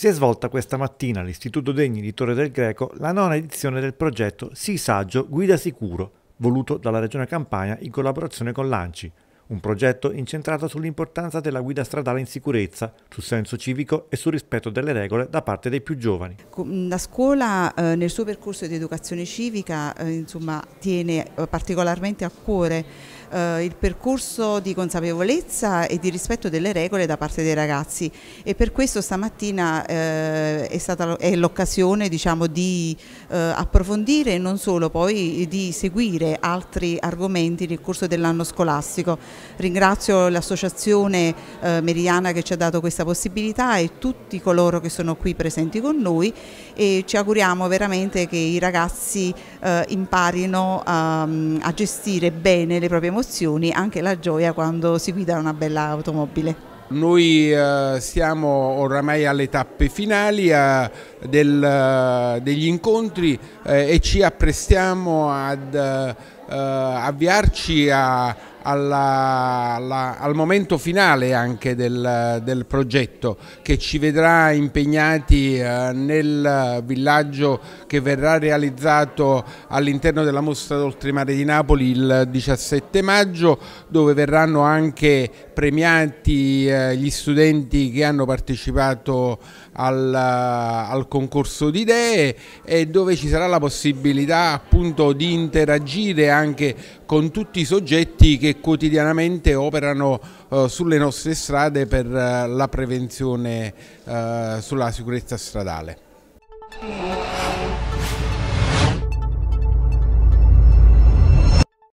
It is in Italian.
Si è svolta questa mattina all'Istituto Degni di Torre del Greco la nona edizione del progetto Sii Saggio Guida Sicuro, voluto dalla Regione Campania in collaborazione con l'ANCI, un progetto incentrato sull'importanza della guida stradale in sicurezza, sul senso civico e sul rispetto delle regole da parte dei più giovani. La scuola eh, nel suo percorso di educazione civica eh, insomma, tiene eh, particolarmente a cuore eh, il percorso di consapevolezza e di rispetto delle regole da parte dei ragazzi e per questo stamattina eh, è stata è l'occasione diciamo, di eh, approfondire e non solo poi di seguire altri argomenti nel corso dell'anno scolastico. Ringrazio l'associazione eh, meridiana che ci ha dato questa possibilità e tutti coloro che sono qui presenti con noi e ci auguriamo veramente che i ragazzi eh, imparino a, a gestire bene le proprie emozioni emozioni, anche la gioia quando si guida una bella automobile. Noi eh, siamo oramai alle tappe finali eh, del, eh, degli incontri eh, e ci apprestiamo ad eh, avviarci a alla, alla, al momento finale anche del, del, progetto che ci vedrà impegnati eh, nel villaggio che verrà realizzato all'interno della mostra d'oltremare di Napoli il 17 maggio dove verranno anche premiati eh, gli studenti che hanno partecipato al, al concorso di idee e dove ci sarà la possibilità appunto di interagire anche con tutti i soggetti che che quotidianamente operano eh, sulle nostre strade per eh, la prevenzione eh, sulla sicurezza stradale.